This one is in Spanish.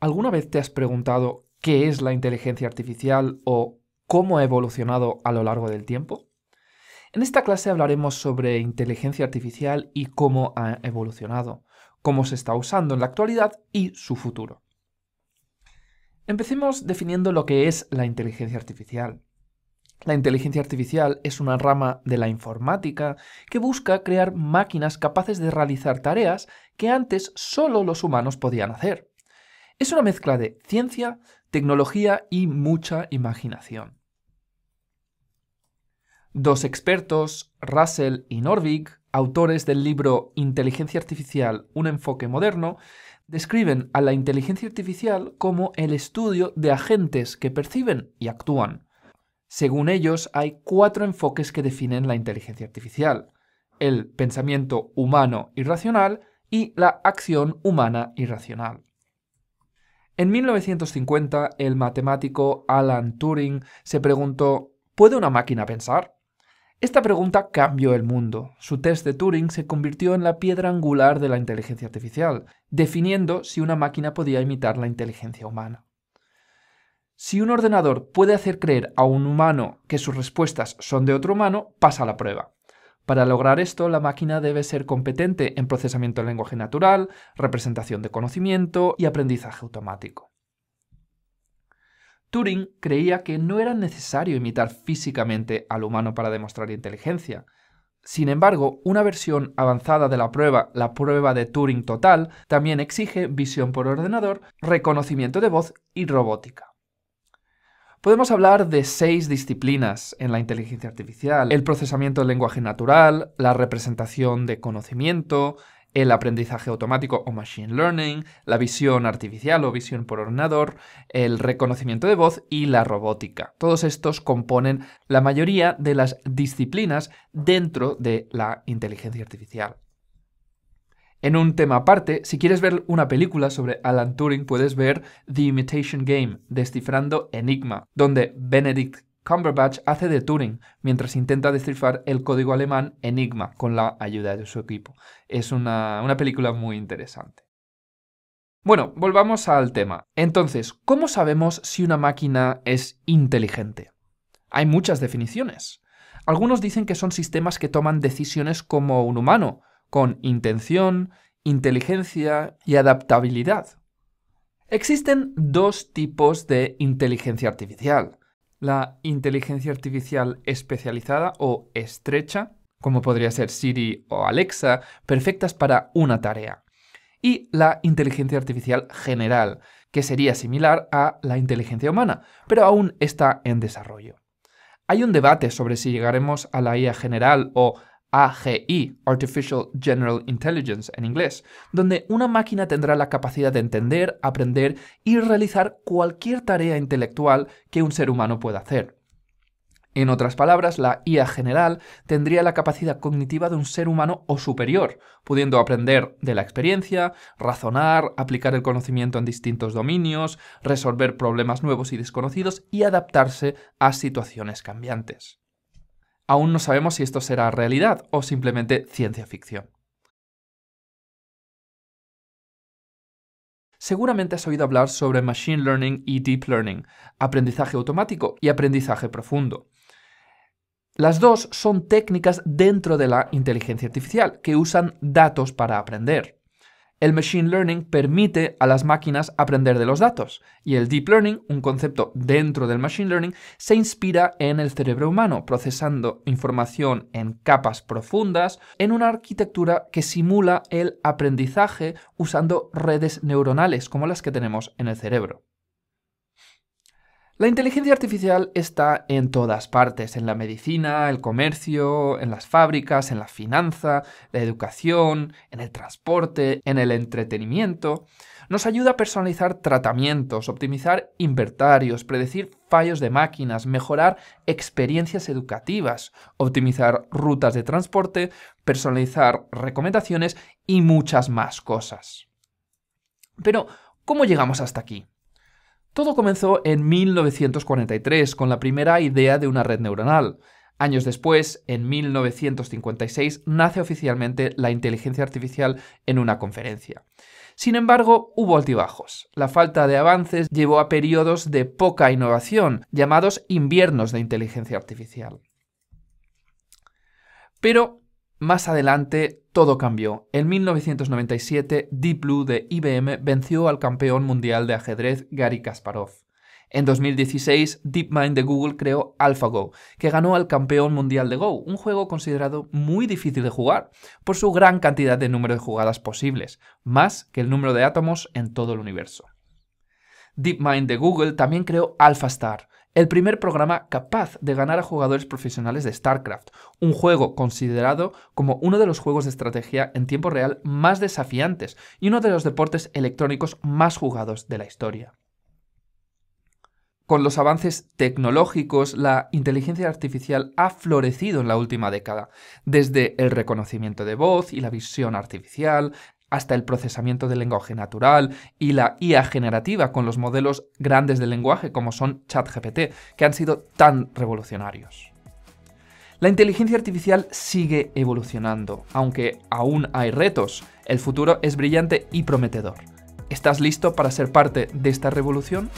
¿Alguna vez te has preguntado qué es la inteligencia artificial o cómo ha evolucionado a lo largo del tiempo? En esta clase hablaremos sobre inteligencia artificial y cómo ha evolucionado, cómo se está usando en la actualidad y su futuro. Empecemos definiendo lo que es la inteligencia artificial. La inteligencia artificial es una rama de la informática que busca crear máquinas capaces de realizar tareas que antes solo los humanos podían hacer. Es una mezcla de ciencia, tecnología y mucha imaginación. Dos expertos, Russell y Norvig, autores del libro Inteligencia Artificial, un enfoque moderno, describen a la inteligencia artificial como el estudio de agentes que perciben y actúan. Según ellos, hay cuatro enfoques que definen la inteligencia artificial. El pensamiento humano irracional y la acción humana irracional. En 1950, el matemático Alan Turing se preguntó, ¿puede una máquina pensar? Esta pregunta cambió el mundo. Su test de Turing se convirtió en la piedra angular de la inteligencia artificial, definiendo si una máquina podía imitar la inteligencia humana. Si un ordenador puede hacer creer a un humano que sus respuestas son de otro humano, pasa la prueba. Para lograr esto, la máquina debe ser competente en procesamiento del lenguaje natural, representación de conocimiento y aprendizaje automático. Turing creía que no era necesario imitar físicamente al humano para demostrar inteligencia. Sin embargo, una versión avanzada de la prueba, la prueba de Turing total, también exige visión por ordenador, reconocimiento de voz y robótica. Podemos hablar de seis disciplinas en la inteligencia artificial. El procesamiento del lenguaje natural, la representación de conocimiento, el aprendizaje automático o machine learning, la visión artificial o visión por ordenador, el reconocimiento de voz y la robótica. Todos estos componen la mayoría de las disciplinas dentro de la inteligencia artificial en un tema aparte, si quieres ver una película sobre Alan Turing, puedes ver The Imitation Game, Descifrando Enigma, donde Benedict Cumberbatch hace de Turing mientras intenta descifrar el código alemán Enigma con la ayuda de su equipo. Es una, una película muy interesante. Bueno, volvamos al tema. Entonces, ¿cómo sabemos si una máquina es inteligente? Hay muchas definiciones. Algunos dicen que son sistemas que toman decisiones como un humano, con intención, inteligencia y adaptabilidad. Existen dos tipos de inteligencia artificial. La inteligencia artificial especializada o estrecha, como podría ser Siri o Alexa, perfectas para una tarea. Y la inteligencia artificial general, que sería similar a la inteligencia humana, pero aún está en desarrollo. Hay un debate sobre si llegaremos a la IA general o AGI, Artificial General Intelligence en inglés, donde una máquina tendrá la capacidad de entender, aprender y realizar cualquier tarea intelectual que un ser humano pueda hacer. En otras palabras, la IA general tendría la capacidad cognitiva de un ser humano o superior, pudiendo aprender de la experiencia, razonar, aplicar el conocimiento en distintos dominios, resolver problemas nuevos y desconocidos y adaptarse a situaciones cambiantes. Aún no sabemos si esto será realidad o simplemente ciencia ficción. Seguramente has oído hablar sobre Machine Learning y Deep Learning, aprendizaje automático y aprendizaje profundo. Las dos son técnicas dentro de la inteligencia artificial que usan datos para aprender el Machine Learning permite a las máquinas aprender de los datos y el Deep Learning, un concepto dentro del Machine Learning, se inspira en el cerebro humano, procesando información en capas profundas en una arquitectura que simula el aprendizaje usando redes neuronales como las que tenemos en el cerebro. La inteligencia artificial está en todas partes, en la medicina, el comercio, en las fábricas, en la finanza, la educación, en el transporte, en el entretenimiento. Nos ayuda a personalizar tratamientos, optimizar inventarios, predecir fallos de máquinas, mejorar experiencias educativas, optimizar rutas de transporte, personalizar recomendaciones y muchas más cosas. Pero, ¿cómo llegamos hasta aquí? Todo comenzó en 1943 con la primera idea de una red neuronal. Años después, en 1956, nace oficialmente la inteligencia artificial en una conferencia. Sin embargo, hubo altibajos. La falta de avances llevó a periodos de poca innovación, llamados inviernos de inteligencia artificial. Pero más adelante, todo cambió. En 1997, Deep Blue de IBM venció al campeón mundial de ajedrez Gary Kasparov. En 2016, DeepMind de Google creó AlphaGo, que ganó al campeón mundial de Go, un juego considerado muy difícil de jugar, por su gran cantidad de número de jugadas posibles, más que el número de átomos en todo el universo. DeepMind de Google también creó AlphaStar, el primer programa capaz de ganar a jugadores profesionales de StarCraft, un juego considerado como uno de los juegos de estrategia en tiempo real más desafiantes y uno de los deportes electrónicos más jugados de la historia. Con los avances tecnológicos, la inteligencia artificial ha florecido en la última década, desde el reconocimiento de voz y la visión artificial, hasta el procesamiento del lenguaje natural y la IA generativa con los modelos grandes del lenguaje como son ChatGPT, que han sido tan revolucionarios. La inteligencia artificial sigue evolucionando, aunque aún hay retos. El futuro es brillante y prometedor. ¿Estás listo para ser parte de esta revolución?